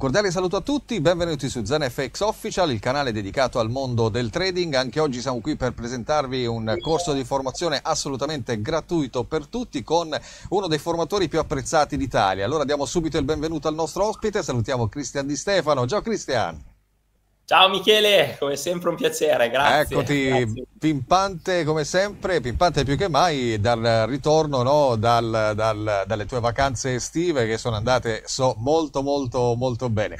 Un cordiale saluto a tutti, benvenuti su ZenFX Official, il canale dedicato al mondo del trading. Anche oggi siamo qui per presentarvi un corso di formazione assolutamente gratuito per tutti con uno dei formatori più apprezzati d'Italia. Allora diamo subito il benvenuto al nostro ospite, salutiamo Cristian Di Stefano. Ciao Cristian! Ciao Michele, come sempre un piacere, grazie. Eccoti, grazie. pimpante come sempre, pimpante più che mai dal ritorno, no? dal, dal, dalle tue vacanze estive che sono andate, so, molto molto molto bene.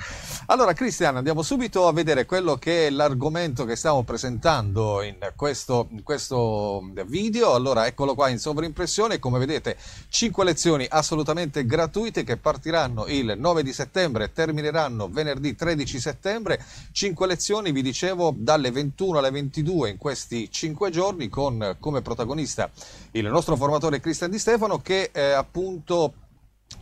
Allora Cristian, andiamo subito a vedere quello che è l'argomento che stiamo presentando in questo, in questo video. Allora eccolo qua in sovrimpressione, come vedete 5 lezioni assolutamente gratuite che partiranno il 9 di settembre e termineranno venerdì 13 settembre. 5 5 lezioni, vi dicevo, dalle 21 alle 22 in questi 5 giorni con come protagonista il nostro formatore Cristian Di Stefano che eh, appunto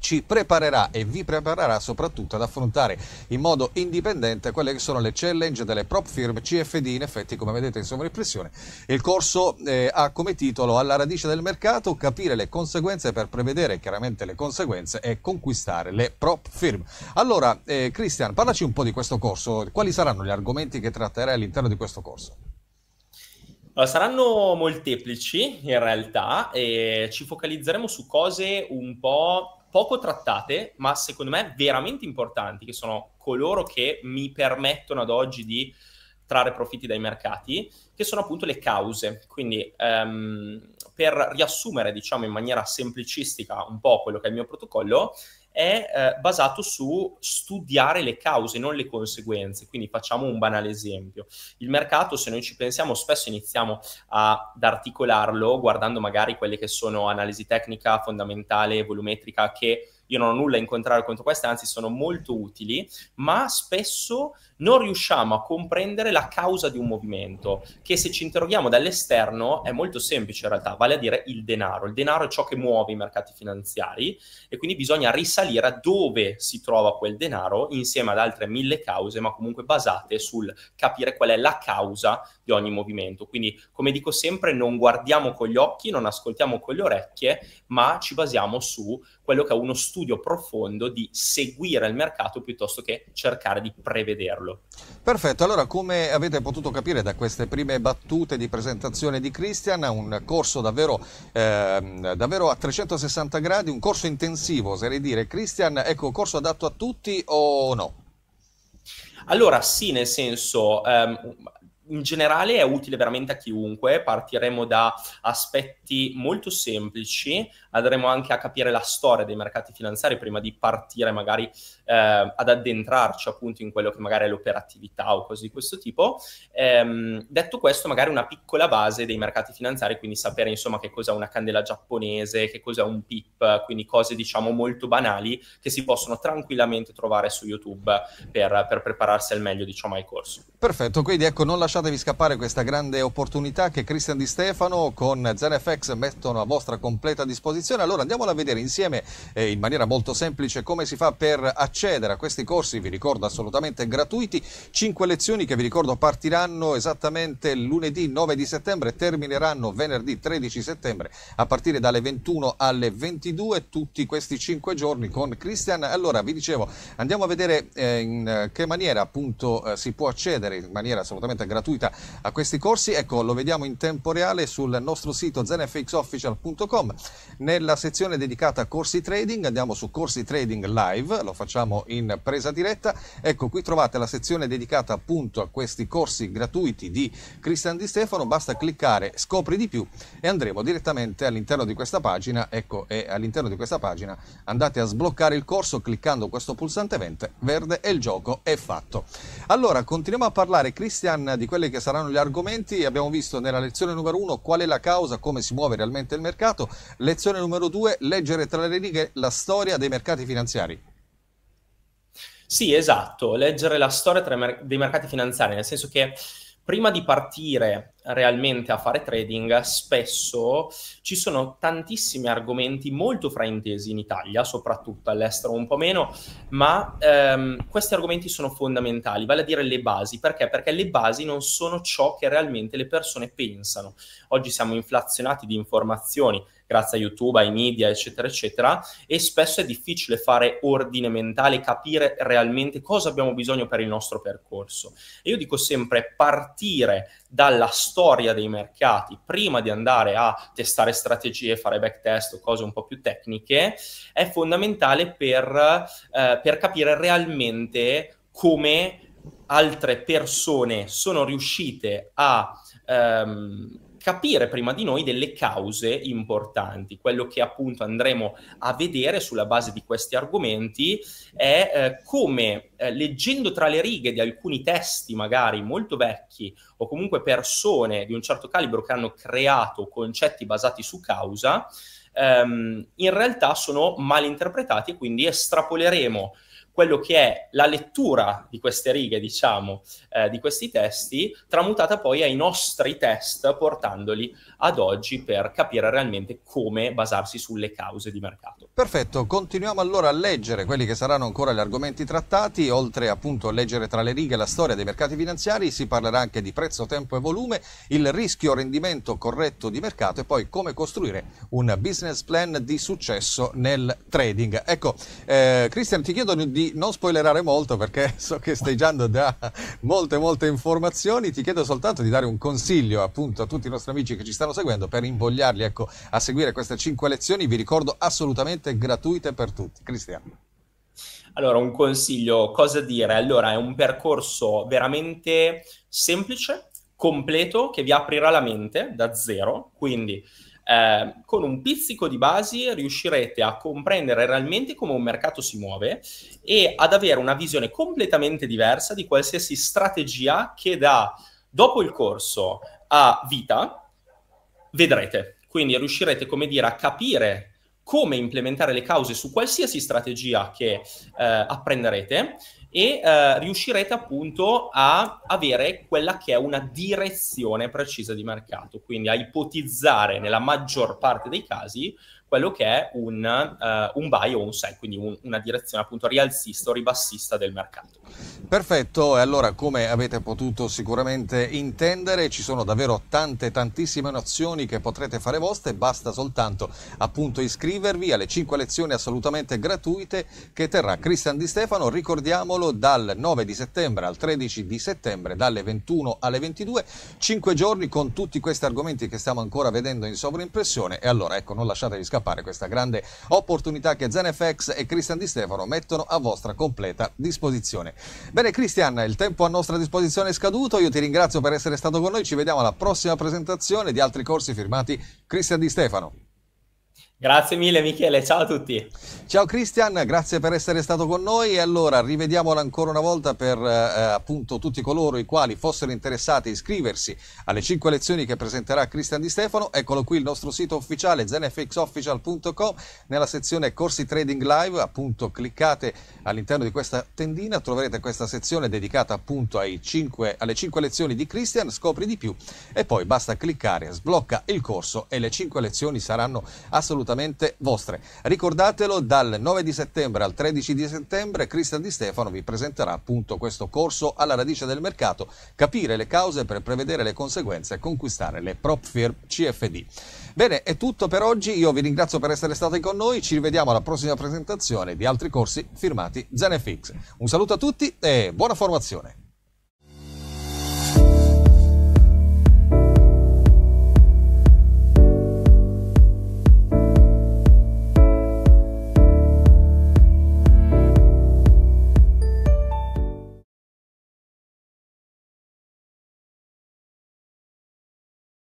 ci preparerà e vi preparerà soprattutto ad affrontare in modo indipendente quelle che sono le challenge delle prop firm CFD. In effetti, come vedete in sovraimpressione, il corso eh, ha come titolo Alla radice del mercato, capire le conseguenze per prevedere chiaramente le conseguenze e conquistare le prop firm. Allora, eh, Christian, parlaci un po' di questo corso, quali saranno gli argomenti che tratterai all'interno di questo corso? saranno molteplici in realtà e ci focalizzeremo su cose un po' poco trattate, ma secondo me veramente importanti, che sono coloro che mi permettono ad oggi di trarre profitti dai mercati, che sono appunto le cause. Quindi ehm, per riassumere, diciamo, in maniera semplicistica un po' quello che è il mio protocollo, è eh, basato su studiare le cause, non le conseguenze. Quindi facciamo un banale esempio. Il mercato, se noi ci pensiamo, spesso iniziamo ad articolarlo guardando magari quelle che sono analisi tecnica fondamentale, volumetrica, che io non ho nulla in contrario contro queste, anzi sono molto utili, ma spesso non riusciamo a comprendere la causa di un movimento, che se ci interroghiamo dall'esterno è molto semplice in realtà, vale a dire il denaro. Il denaro è ciò che muove i mercati finanziari e quindi bisogna risalire a dove si trova quel denaro insieme ad altre mille cause, ma comunque basate sul capire qual è la causa di ogni movimento. Quindi, come dico sempre, non guardiamo con gli occhi, non ascoltiamo con le orecchie, ma ci basiamo su quello che è uno studio profondo di seguire il mercato piuttosto che cercare di prevederlo. Perfetto, allora come avete potuto capire da queste prime battute di presentazione di Christian, un corso davvero, eh, davvero a 360 gradi, un corso intensivo, oserei dire. Christian, ecco, corso adatto a tutti o no? Allora, sì, nel senso, um, in generale è utile veramente a chiunque, partiremo da aspetti molto semplici andremo anche a capire la storia dei mercati finanziari prima di partire magari eh, ad addentrarci appunto in quello che magari è l'operatività o cose di questo tipo. Ehm, detto questo, magari una piccola base dei mercati finanziari, quindi sapere insomma che cos'è una candela giapponese, che cos'è un PIP, quindi cose diciamo molto banali che si possono tranquillamente trovare su YouTube per, per prepararsi al meglio diciamo ai corsi. Perfetto, quindi ecco non lasciatevi scappare questa grande opportunità che Christian Di Stefano con ZenFX mettono a vostra completa disposizione iscrizione. Allora andiamola a vedere insieme eh, in maniera molto semplice come si fa per accedere a questi corsi, vi ricordo assolutamente gratuiti, Cinque lezioni che vi ricordo partiranno esattamente lunedì 9 di settembre e termineranno venerdì 13 settembre a partire dalle 21 alle 22, tutti questi cinque giorni con Christian. Allora vi dicevo andiamo a vedere eh, in che maniera appunto eh, si può accedere in maniera assolutamente gratuita a questi corsi, ecco lo vediamo in tempo reale sul nostro sito zenfxofficial.com. Ne nella sezione dedicata a corsi trading andiamo su corsi trading live, lo facciamo in presa diretta. Ecco, qui trovate la sezione dedicata appunto a questi corsi gratuiti di Cristian Di Stefano, basta cliccare scopri di più e andremo direttamente all'interno di questa pagina, ecco, e all'interno di questa pagina andate a sbloccare il corso cliccando questo pulsante verde e il gioco è fatto. Allora, continuiamo a parlare Cristian di quelli che saranno gli argomenti, abbiamo visto nella lezione numero 1 qual è la causa, come si muove realmente il mercato, lezione Lezione numero due, leggere tra le righe la storia dei mercati finanziari. Sì, esatto, leggere la storia mer- dei mercati finanziari, nel senso che prima di partire realmente a fare trading, spesso ci sono tantissimi argomenti molto fraintesi in Italia, soprattutto all'estero un po' meno, ma ehm, questi argomenti sono fondamentali, vale a dire le basi. Perché? Perché le basi non sono ciò che realmente le persone pensano. Oggi siamo inflazionati di informazioni grazie a YouTube, ai media, eccetera, eccetera, e spesso è difficile fare ordine mentale, capire realmente cosa abbiamo bisogno per il nostro percorso. E io dico sempre partire dalla storia dei mercati prima di andare a testare strategie, fare backtest o cose un po' più tecniche, è fondamentale per, eh, per capire realmente come altre persone sono riuscite a ehm, capire prima di noi delle cause importanti. Quello che appunto andremo a vedere sulla base di questi argomenti è eh, come eh, leggendo tra le righe di alcuni testi magari molto vecchi o comunque persone di un certo calibro che hanno creato concetti basati su causa, ehm, in realtà sono mal interpretati e quindi estrapoleremo quello che è la lettura di queste righe, diciamo, eh, di questi testi, tramutata poi ai nostri test, portandoli ad oggi per capire realmente come basarsi sulle cause di mercato. Perfetto, continuiamo allora a leggere quelli che saranno ancora gli argomenti trattati, oltre appunto a leggere tra le righe la storia dei mercati finanziari, si parlerà anche di prezzo, tempo e volume, il rischio-rendimento corretto di mercato e poi come costruire un business plan di successo nel trading. Ecco, eh, Christian, ti chiedo di non spoilerare molto perché so che stai già andando da molte molte informazioni, ti chiedo soltanto di dare un consiglio appunto a tutti i nostri amici che ci stanno seguendo per invogliarli ecco, a seguire queste cinque lezioni, vi ricordo assolutamente gratuite per tutti. Cristiano. Allora, un consiglio, cosa dire? Allora, è un percorso veramente semplice, completo, che vi aprirà la mente da zero, quindi eh, con un pizzico di basi riuscirete a comprendere realmente come un mercato si muove e ad avere una visione completamente diversa di qualsiasi strategia che da dopo il corso a vita vedrete. Quindi riuscirete, come dire, a capire come implementare le cause su qualsiasi strategia che eh, apprenderete e eh, riuscirete appunto a avere quella che è una direzione precisa di mercato, quindi a ipotizzare nella maggior parte dei casi quello che è un, uh, un buy o un sell, quindi un, una direzione appunto rialzista o ribassista del mercato. Perfetto, e allora come avete potuto sicuramente intendere ci sono davvero tante tantissime nozioni che potrete fare vostre, basta soltanto appunto iscrivervi alle 5 lezioni assolutamente gratuite che terrà Cristian Di Stefano, ricordiamolo dal 9 di settembre al 13 di settembre, dalle 21 alle 22, 5 giorni con tutti questi argomenti che stiamo ancora vedendo in sovrimpressione, e allora ecco non lasciatevi scappare scappare questa grande opportunità che ZenFX e Cristian Di Stefano mettono a vostra completa disposizione. Bene Christian, il tempo a nostra disposizione è scaduto, io ti ringrazio per essere stato con noi, ci vediamo alla prossima presentazione di altri corsi firmati Cristian Di Stefano. Grazie mille Michele, ciao a tutti. Ciao Cristian, grazie per essere stato con noi e allora rivediamola ancora una volta per eh, eh appunto tutti coloro i quali fossero interessati a iscriversi alle 5 lezioni che presenterà Cristian Di Stefano, eccolo qui il nostro sito ufficiale zenfxofficial.com nella sezione corsi trading live, appunto cliccate all'interno di questa tendina, troverete questa sezione dedicata appunto 5, alle 5 lezioni di Cristian, scopri di più e poi basta cliccare, sblocca il corso e le 5 lezioni saranno assolutamente assolutamente vostre. Ricordatelo, dal 9 di settembre al 13 di settembre Cristian Di Stefano vi presenterà appunto questo corso alla radice del mercato, capire le cause per prevedere le conseguenze e conquistare le prop firm CFD. Bene, è tutto per oggi, io vi ringrazio per essere stati con noi, ci rivediamo alla prossima presentazione di altri corsi firmati ZenFX. Un saluto a tutti e buona formazione!